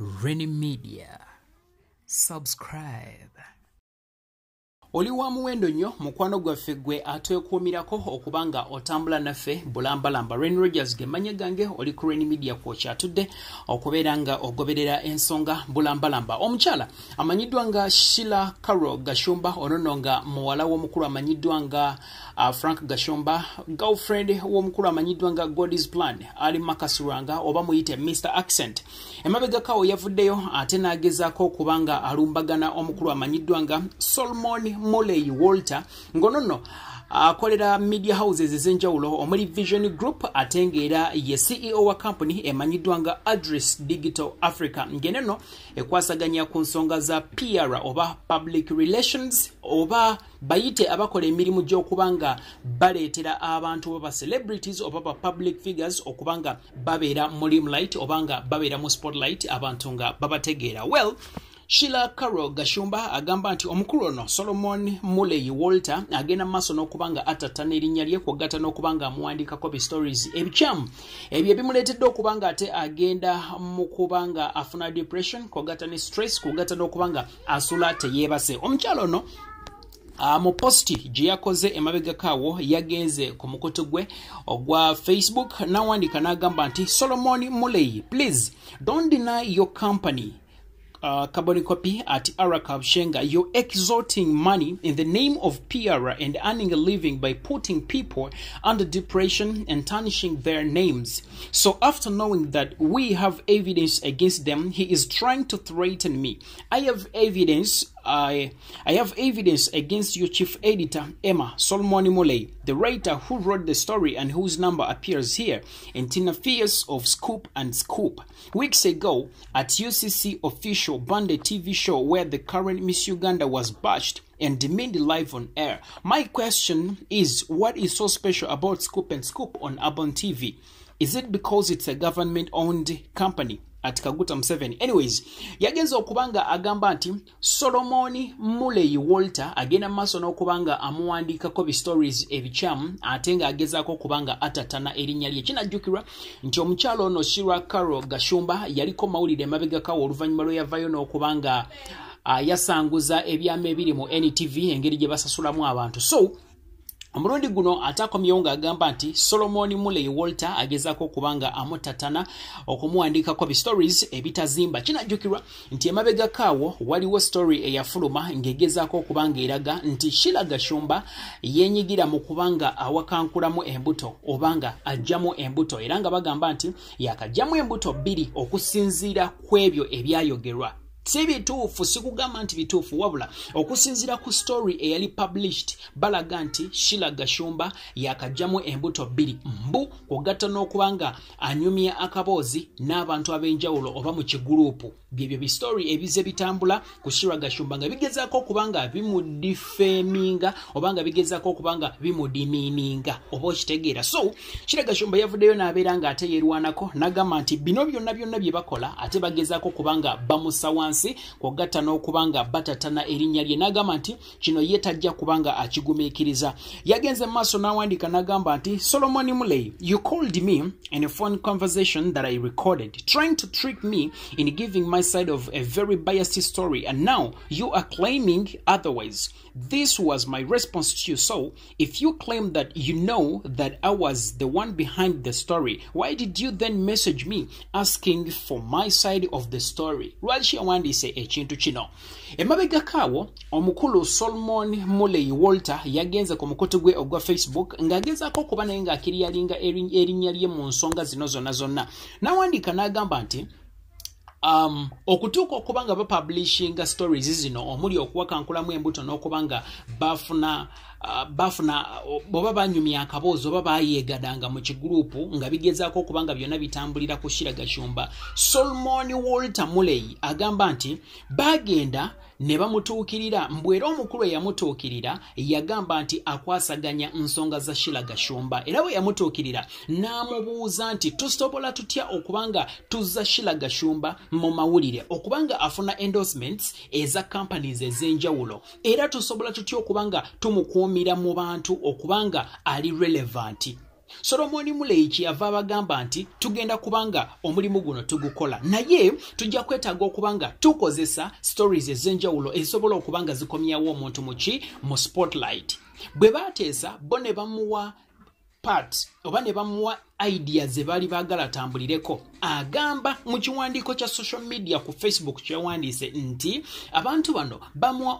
Rainy Media. Subscribe. oli wa muwendo nnyo mukwano gwaffe gwe atwekuumirako okuba nga otambula naffe bulambalamba ren rogers gemanye gange oli kuren media coach atudde okubeera nga ogoberera ensonga bulambalamba omukyala amanyiddwa nga shila carol gashumba onono nga muwala w'omukulu amanyiddwa nga uh, frank gashumba gofred w'omukulu amanyiddwa nga godis plan ali makasuranga oba muyite mr accent emabegakawo yavuddeyo ate n'agezaako okuba nga alumbagana omukulu amanyiddwa nga solomon moley walter ngonono akolera uh, media houses ezenjawulo omuli vision group ate ngaera ye ceo wa company emanyiddwa nga address digital africa ngeneno ekwasaganya ku nsonga za pr oba public relations oba bayite abakola emirimu gyokuba nga baleetera abantu oba bacelebrities oba ba public figures okuba nga babeera mulimlight oba nga babeera mu spotlight abantu nga babategeera well shila carol gashumba agamba nti omukulu ono solomon muley walter agenda mu maaso n'okuba nga atattana erinnya lye kwogatta n'okuba nga amuwandiika copy stories ebikyamu ebyo ebimuleetedde okuba nga ate agenda mu kuba nga afuna depression kwogatta ne stress kwogatta n'okuba nga asula teyeebase omukyalo ono Uh, mu posti gye yakoze emabegakaawo yagenze ku mukutu gwe ogwa facebook nawandika n'agamba nti solomon muley please don't deny your company Uh, carbon copy at Arakab Shenga. You're extorting money in the name of PR and earning a living by putting people under depression and tarnishing their names. So, after knowing that we have evidence against them, he is trying to threaten me. I have evidence I, I have evidence against your chief editor, Emma Solomon Moley, the writer who wrote the story and whose number appears here, and Tina fears of Scoop and Scoop. Weeks ago, at UCC official banned TV show where the current Miss Uganda was bashed and demeaned live on air. My question is what is so special about Scoop and Scoop on Urban TV? Is it because it's a government owned company? atikaguta museveni anyways yagenza okuba nga agamba nti solomoni muley walter agenda mu maaso n'okuba nga amuwandiikako bistories ebikyamu ate ng'agezaako okuba nga atatana erinnya lye kinajjukirwa nti omukyalo ono sirwa caro gashumba yaliko mawulire emabegakawo oluvannyuma lwe yavayo n'okuba nga ah, yasanguza ebyama ebiri mu ntv engeri gye basasulamu abantu so omulundi guno atakomyewo ng'agamba nti solomoni mulley walter agezaako okubanga amutatana okumuwandiikako bistories ebitazimba kinajjukirwa nti emabegako awo waliwo story eyafuluma ng'egezaako okubanga eraga nti shila gashumba yenyigira mu kubanga awakankulamu embuto obanga ajjamu embuto era nga bagamba nti yakajjamu embuto bbiri okusinziira ku ebyo ebyayogerwa si bituufu sikugamba nti bituufu wabula okusinziira ku story eyali published balaga nti shila gashumba yakajjamu embuto bbiri mbu kugatta n'okuba nga anyumya akaboozi n'abantu ab'enjawulo oba mu kigurupu byebyo bistory ebize bitambula ku shila gashumba nga bigezaako okuba nga bimudifeminga oba nga bigezaako okuba nga bimudimiininga oba okitegeera so shila gashumba yavuddeyo n'abeera ng'ate yerwanako n'agamba nti bino byonna byonna bye bakola ate bagezaako okuba nga bamusawansi wansi kw'ogatta n'okuba nga batatana erinnya lye n'agamba nti kino ye tajja kuba nga akigumiikiriza yagenze mu maaso n'awandiika n'agamba nti solomon muley you called me in a phone conversation that i recorded trying to trick me in giving my side of a very biased story and now you are claiming otherwise this was my response to you so if you claim that you know that i was the one behind the story why did you then message me asking for my side of the story lwaki awandiise ekintu kino emabegako awo omukulu solomon muley walter yagenze ku mukutu gwe ogwa facebook ng'agezaako okuba naye ng'akiryalinga erinnya lye mu nsonga zino zonna zonna n'awandiika n'agamba nti Um, okutuuka okuba nga bapublishinga stories zino omuli okuwakankulamu embuto n'okuba nga bafuna Ah, bafuna bwoba banyumya akaboozi oba bayegananga mu kigurupu nga bigezaako okubanga byonna bitambulira ku shiragashumba solomoni walter muley agamba nti bagenda ne bamutuukirira mbw'era omukulu eyamutuukirira yagamba nti akwasaganya nsonga za shila gashumba era bwe yamutuukirira n'amubuuza nti tusobola tutya okubanga tuzza shila gashumba mu mawulire okubanga afuna endorsements eza kampanies ez'enjawulo era tusobola tutya okubanga tumukuumira mu bantu okubanga ali relevanti solomoni muley kyeyava abagamba nti tugenda kubanga omulimu guno tugukola naye tujja kwetaaga okubanga tukozesa stories ez'enjawulo ezisobola okuba nga zikomyawo omuntu muki mu spotlight bwe baateesa bo ne bamuwa part oba ne bamuwa idea ze baali baagala atambulireko agamba mu kiwandiiko kya social media ku facebook kyawandiise nti abantu bano bamuwa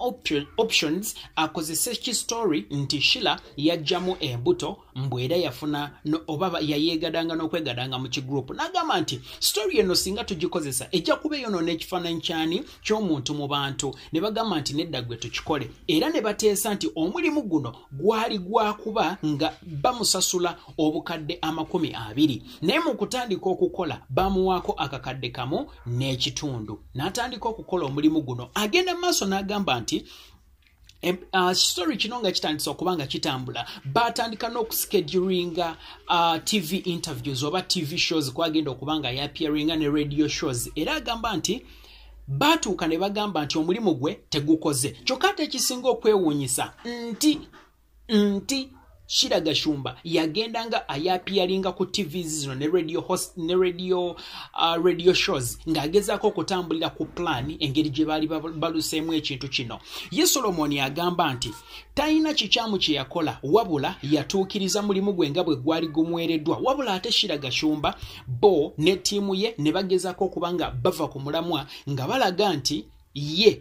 options akozese kistory nti shila yajjamu embuto mbw era yafuna no, oba yayegadanga n'okwegadanga mu kigroupu n'agamba nti story eno singa tugikozesa ejja kuba eyono n'ekifaananyi kyani ky'omuntu mu bantu ne bagamba nti nedda gwe tukikole era ne bateesa nti omulimu guno gwali gwakuba nga bamusasula obukadde amakumi abiri naye mu kutandika okukola bamuwaako akakadde kamu n'ekitundu n'atandika okukola omulimu guno agenda mu maaso n'agamba nti Uh, story kino nga kitandisa okuba nga kitambula batandika n'okuskeduringa uh, tv interviews oba tv shows kwagenda okuba nga yapiaringa ne radio shows era agamba nti batuuka ne bagamba nti omulimu gwe tegukoze kyokka tekisinga okwewuunyisa nti nti shira gashumba yagendanga ayapiyalinga ku tv zino ne radio, host, ne radio, uh, radio shows ng'agezaako okutambulira ku plan engeri gye baali baluseemu ekintu kino ye solomoni agamba nti tayina kikyamu kye yakola wabula yatuukiriza mulimu gwe nga bwe gwali gumuwereddwa wabula ate shira gashumba bo ne ttiimu ye ne bagezaako okuba nga bava ku mulamwa nga balaga nti ye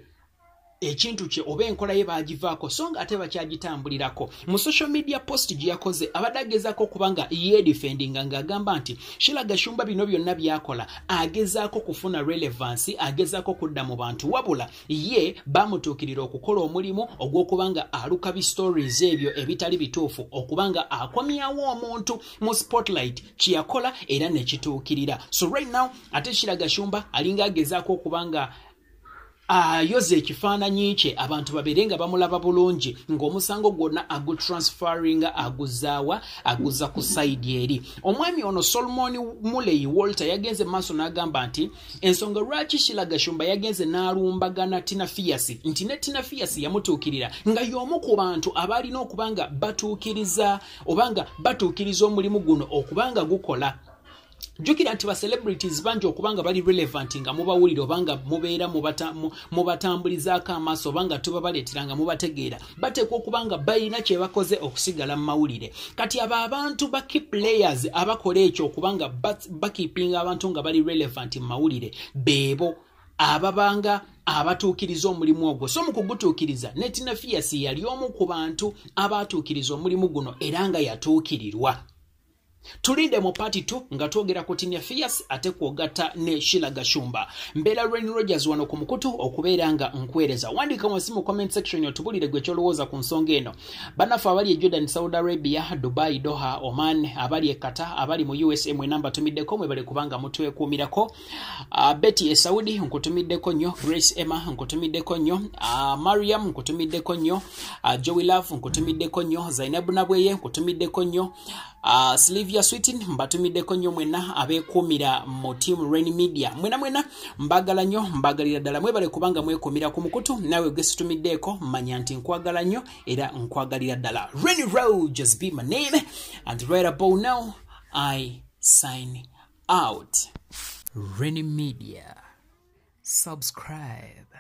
ekintu kye oba enkola ye baagivaako so nga ate bakyagitambulirako mu social media post gye yakoze abadde agezaako okubanga yedifendinga ng'agamba nti shiragashumba bino byonna byakola agezaako kufuna relevansi agezaako okudda mu bantu wabula ye bamutuukirira okukola omulimu ogw'okuba nga aluka bistories ebyo ebitali bituufu okuba nga akomyawo omuntu mu spotlight kyeyakola era nekituukirira so right now ate shiragashumba alinga agezaako okuba nga ayoza ah, ekifaananyi kye abantu babeere nga bamulaba bulungi ng'omusango gwonna agutransferinga aguzaawa aguza ku sayidi eri omwami ono solomoni muley walter yagenze maaso n'agamba nti ensonga lwaki shilagashumba yagenze n'alumbagana tinafias nti ne tinafias yamutuukirira nga y'omu ku bantu abaalina okuba nga batuukiriza oba nga batuukiriza omulimu guno okuba nga gukola jjukira nti bacelebrities bangi okuba nga bali relevant nga mubawulire oba nga mubeera mubatambulizaako amaaso oba nga tubabaleetera nga mubategeera bateekwa okuba nga balina kye bakoze okusigala mu mawulire kati abo abantu ba key players abakola ekyo okuba nga bakiipinga abantu nga bali relevant mu mawulire beebo ababanga abatuukiriza omulimu ogwo so mu kugutuukiriza netinafiyasi yali omu ku bantu abaatuukiriza omulimu guno era nga yatuukirirwa tulinde mu tu nga twogera ku ttiimu fias ate kwogatta ne shila gashumba mbeera ren rogers wano ku mukutu okubeera nga nkuweereza wandika wansi mu comment section otubulire gwe kyolowooza ku nsonga eno bannaffe abali e jordan saudi arabia dubai doha oman abali e qatar abali mu usa mwena mbatumiddeko mwebale kubanga mutwekuumirako uh, ah, betty e saudi nkutumiddeko nnyo grace emma nkutumiddeko nnyo uh, mariam nkutumiddeko nnyo uh, joey love nkutumiddeko nnyo zainabu nabweye nkutumiddeko nnyo Uh, ah, slivia switin mbatumiddeko nnyo mwenna abeekuumira mu team rain media mwena mwena mbagala nnyo mbagalira ddala mwebale kubanga mwekuumira ku mukutu naawe gesitumiddeeko mmanya nti nkwagala nnyo era nkwagalira ddala rain row just be my name and right about now i sign out rain media subscribe